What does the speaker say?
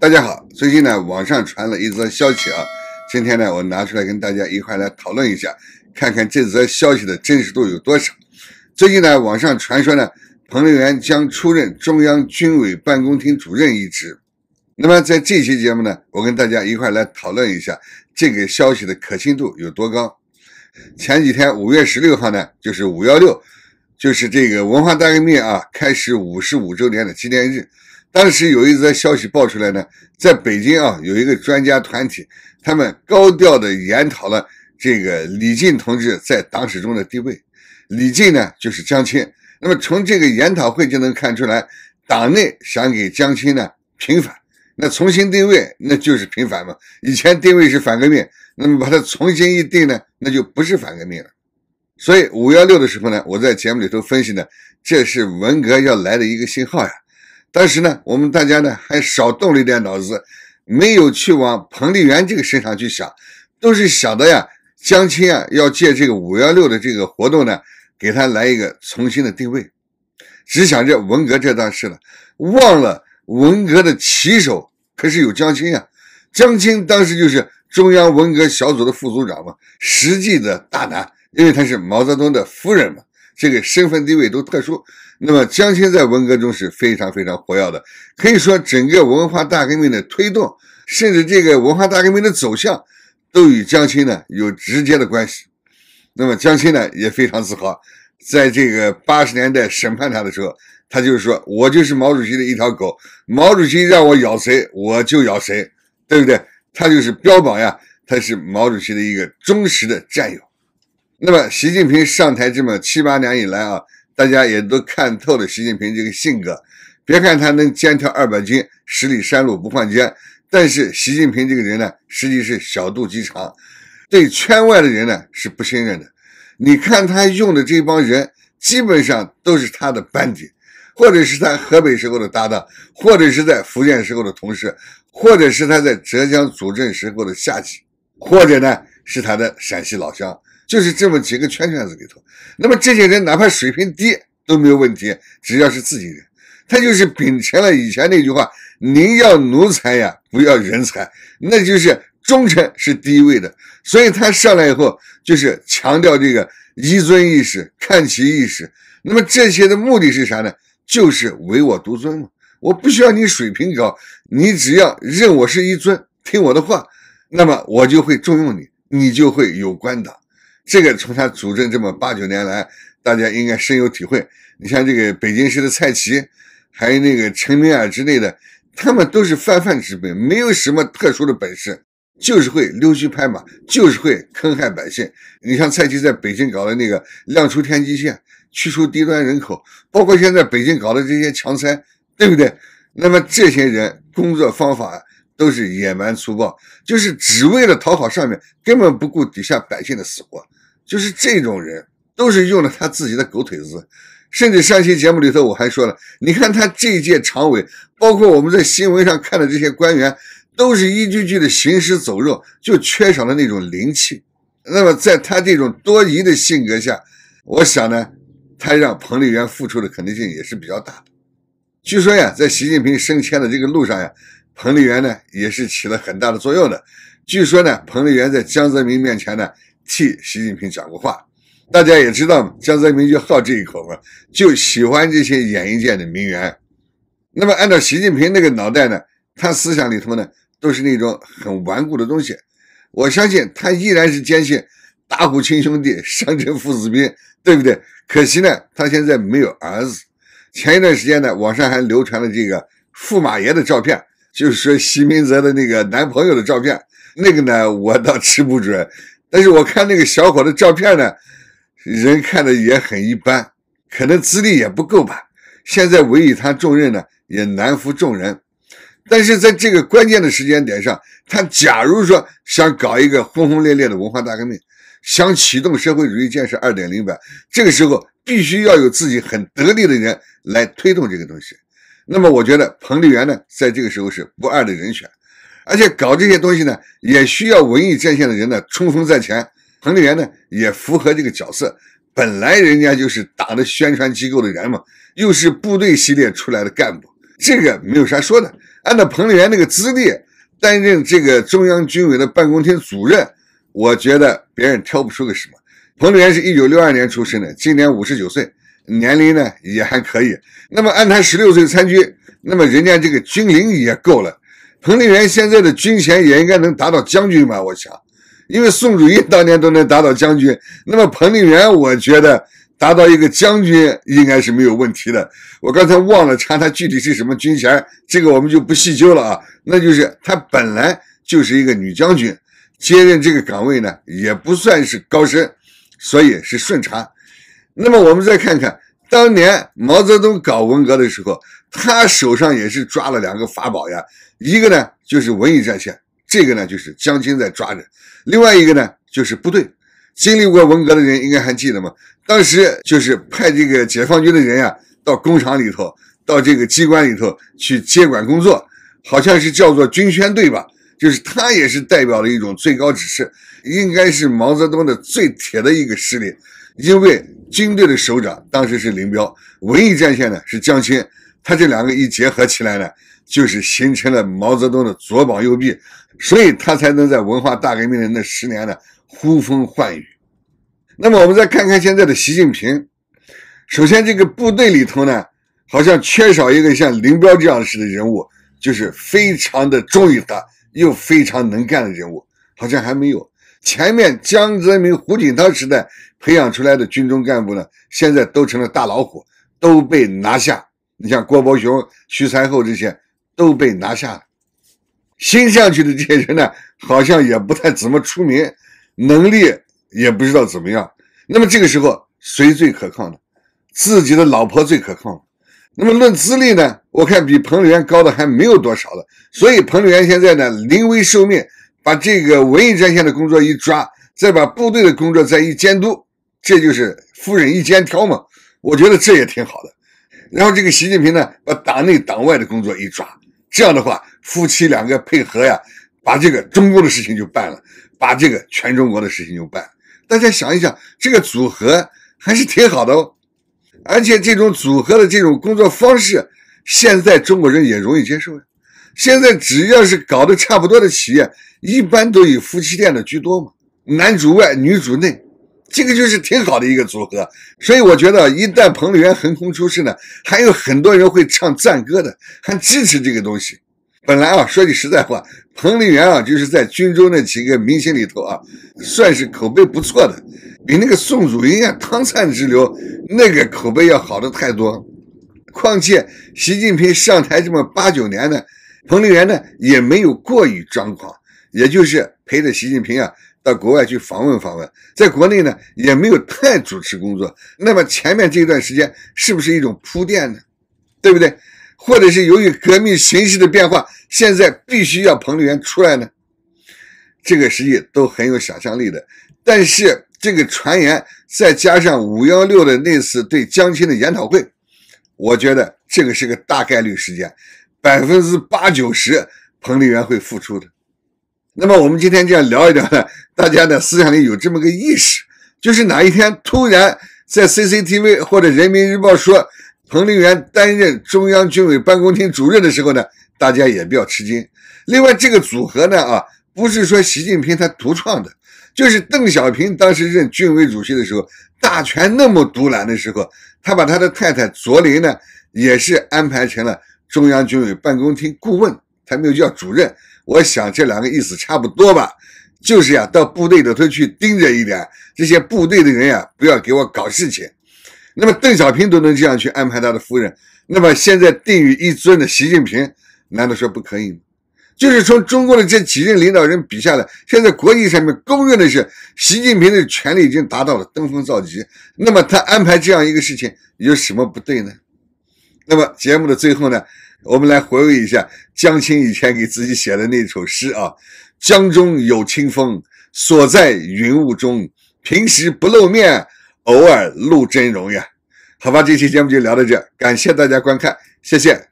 大家好，最近呢网上传了一则消息啊，今天呢我拿出来跟大家一块来讨论一下，看看这则消息的真实度有多少。最近呢网上传说呢彭丽媛将出任中央军委办公厅主任一职，那么在这期节目呢，我跟大家一块来讨论一下这个消息的可信度有多高。前几天五月十六号呢，就是五幺六，就是这个文化大革命啊开始五十五周年的纪念日。当时有一则消息爆出来呢，在北京啊，有一个专家团体，他们高调的研讨了这个李进同志在党史中的地位。李进呢就是江青。那么从这个研讨会就能看出来，党内想给江青呢平反，那重新定位，那就是平反嘛。以前定位是反革命，那么把它重新一定呢，那就不是反革命了。所以五幺六的时候呢，我在节目里头分析呢，这是文革要来的一个信号呀。当时呢，我们大家呢还少动了一点脑子，没有去往彭丽媛这个身上去想，都是想的呀，江青啊，要借这个五幺六的这个活动呢，给他来一个重新的定位，只想着文革这段事了，忘了文革的旗手可是有江青啊，江青当时就是中央文革小组的副组长嘛，实际的大胆，因为她是毛泽东的夫人嘛。这个身份地位都特殊，那么江青在文革中是非常非常活跃的，可以说整个文化大革命的推动，甚至这个文化大革命的走向，都与江青呢有直接的关系。那么江青呢也非常自豪，在这个八十年代审判他的时候，他就是说我就是毛主席的一条狗，毛主席让我咬谁，我就咬谁，对不对？他就是标榜呀，他是毛主席的一个忠实的战友。那么，习近平上台这么七八年以来啊，大家也都看透了习近平这个性格。别看他能肩挑二百斤，十里山路不换肩，但是习近平这个人呢，实际是小肚鸡肠，对圈外的人呢是不信任的。你看他用的这帮人，基本上都是他的班底，或者是他河北时候的搭档，或者是在福建时候的同事，或者是他在浙江主政时候的下级，或者呢是他的陕西老乡。就是这么几个圈圈子里头，那么这些人哪怕水平低都没有问题，只要是自己人，他就是秉承了以前那句话：“宁要奴才呀，不要人才。”那就是忠诚是第一位的。所以他上来以后就是强调这个“一尊意识”，看齐意识。那么这些的目的是啥呢？就是唯我独尊嘛！我不需要你水平高，你只要认我是一尊，听我的话，那么我就会重用你，你就会有官当。这个从他主政这么八九年来，大家应该深有体会。你像这个北京市的蔡奇，还有那个陈明尔之类的，他们都是泛泛之辈，没有什么特殊的本事，就是会溜须拍马，就是会坑害百姓。你像蔡奇在北京搞的那个亮出天际线，驱除低端人口，包括现在北京搞的这些强拆，对不对？那么这些人工作方法。都是野蛮粗暴，就是只为了讨好上面，根本不顾底下百姓的死活。就是这种人，都是用了他自己的狗腿子。甚至上期节目里头我还说了，你看他这一届常委，包括我们在新闻上看的这些官员，都是一句句的行尸走肉，就缺少了那种灵气。那么在他这种多疑的性格下，我想呢，他让彭丽媛付出的可能性也是比较大的。据说呀，在习近平升迁的这个路上呀。彭丽媛呢，也是起了很大的作用的。据说呢，彭丽媛在江泽民面前呢，替习近平讲过话。大家也知道，江泽民就好这一口嘛，就喜欢这些演艺界的名媛。那么，按照习近平那个脑袋呢，他思想里头呢，都是那种很顽固的东西。我相信他依然是坚信“打虎亲兄弟，上阵父子兵”，对不对？可惜呢，他现在没有儿子。前一段时间呢，网上还流传了这个驸马爷的照片。就是说，席明泽的那个男朋友的照片，那个呢，我倒吃不准。但是我看那个小伙的照片呢，人看的也很一般，可能资历也不够吧。现在委以他重任呢，也难服众人。但是在这个关键的时间点上，他假如说想搞一个轰轰烈烈的文化大革命，想启动社会主义建设二点零版，这个时候必须要有自己很得力的人来推动这个东西。那么我觉得彭丽媛呢，在这个时候是不二的人选，而且搞这些东西呢，也需要文艺战线的人呢冲锋在前。彭丽媛呢，也符合这个角色。本来人家就是党的宣传机构的人嘛，又是部队系列出来的干部，这个没有啥说的。按照彭丽媛那个资历，担任这个中央军委的办公厅主任，我觉得别人挑不出个什么。彭丽媛是一九六二年出生的，今年五十九岁。年龄呢也还可以，那么按他十六岁参军，那么人家这个军龄也够了。彭丽媛现在的军衔也应该能达到将军吧？我想，因为宋祖英当年都能达到将军，那么彭丽媛我觉得达到一个将军应该是没有问题的。我刚才忘了查她具体是什么军衔，这个我们就不细究了啊。那就是她本来就是一个女将军，接任这个岗位呢也不算是高升，所以是顺差。那么我们再看看当年毛泽东搞文革的时候，他手上也是抓了两个法宝呀，一个呢就是文艺战线，这个呢就是将军在抓着；另外一个呢就是部队。经历过文革的人应该还记得吗？当时就是派这个解放军的人呀，到工厂里头，到这个机关里头去接管工作，好像是叫做军宣队吧，就是他也是代表了一种最高指示。应该是毛泽东的最铁的一个势力，因为军队的首长当时是林彪，文艺战线呢是江青，他这两个一结合起来呢，就是形成了毛泽东的左膀右臂，所以他才能在文化大革命的那十年呢呼风唤雨。那么我们再看看现在的习近平，首先这个部队里头呢，好像缺少一个像林彪这样式的人物，就是非常的忠于他又非常能干的人物，好像还没有。前面江泽民、胡锦涛时代培养出来的军中干部呢，现在都成了大老虎，都被拿下。你像郭伯雄、徐才厚这些都被拿下了。新上去的这些人呢，好像也不太怎么出名，能力也不知道怎么样。那么这个时候谁最可靠呢？自己的老婆最可靠。那么论资历呢，我看比彭丽媛高的还没有多少了。所以彭丽媛现在呢，临危受命。把这个文艺战线的工作一抓，再把部队的工作再一监督，这就是夫人一肩挑嘛。我觉得这也挺好的。然后这个习近平呢，把党内党外的工作一抓，这样的话，夫妻两个配合呀，把这个中共的事情就办了，把这个全中国的事情就办。大家想一想，这个组合还是挺好的哦。而且这种组合的这种工作方式，现在中国人也容易接受呀。现在只要是搞得差不多的企业，一般都以夫妻店的居多嘛，男主外女主内，这个就是挺好的一个组合。所以我觉得，一旦彭丽媛横空出世呢，还有很多人会唱赞歌的，还支持这个东西。本来啊，说句实在话，彭丽媛啊，就是在军中那几个明星里头啊，算是口碑不错的，比那个宋祖英、啊、汤灿之流那个口碑要好的太多。况且，习近平上台这么八九年呢。彭丽媛呢也没有过于张狂，也就是陪着习近平啊到国外去访问访问，在国内呢也没有太主持工作。那么前面这段时间是不是一种铺垫呢？对不对？或者是由于革命形势的变化，现在必须要彭丽媛出来呢？这个实际都很有想象力的。但是这个传言再加上五幺六的那次对江青的研讨会，我觉得这个是个大概率事件。百分之八九十彭丽媛会付出的。那么我们今天这样聊一聊呢，大家呢思想里有这么个意识，就是哪一天突然在 CCTV 或者人民日报说彭丽媛担任中央军委办公厅主任的时候呢，大家也比较吃惊。另外这个组合呢啊，不是说习近平他独创的，就是邓小平当时任军委主席的时候，大权那么独揽的时候，他把他的太太卓琳呢也是安排成了。中央军委办公厅顾问，他没有叫主任，我想这两个意思差不多吧，就是呀，到部队里头去盯着一点，这些部队的人呀，不要给我搞事情。那么邓小平都能这样去安排他的夫人，那么现在定于一尊的习近平，难道说不可以吗？就是从中国的这几任领导人比下来，现在国际上面公认的是，习近平的权力已经达到了登峰造极。那么他安排这样一个事情，有什么不对呢？那么节目的最后呢，我们来回味一下江青以前给自己写的那首诗啊：“江中有清风，所在云雾中。平时不露面，偶尔露真容呀。”好吧，这期节目就聊到这，感谢大家观看，谢谢。